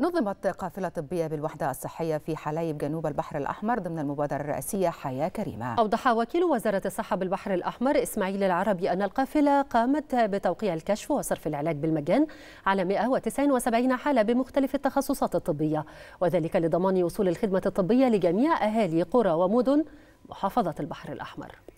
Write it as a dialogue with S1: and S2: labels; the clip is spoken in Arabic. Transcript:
S1: نظمت قافلة طبية بالوحدة الصحية في حلايب جنوب البحر الأحمر ضمن المبادرة الرئاسية حياة كريمة
S2: أوضح وكيل وزارة الصحة بالبحر الأحمر إسماعيل العربي أن القافلة قامت بتوقيع الكشف وصرف العلاج بالمجان على 179 حالة بمختلف التخصصات الطبية وذلك لضمان وصول الخدمة الطبية لجميع أهالي قرى ومدن محافظة البحر الأحمر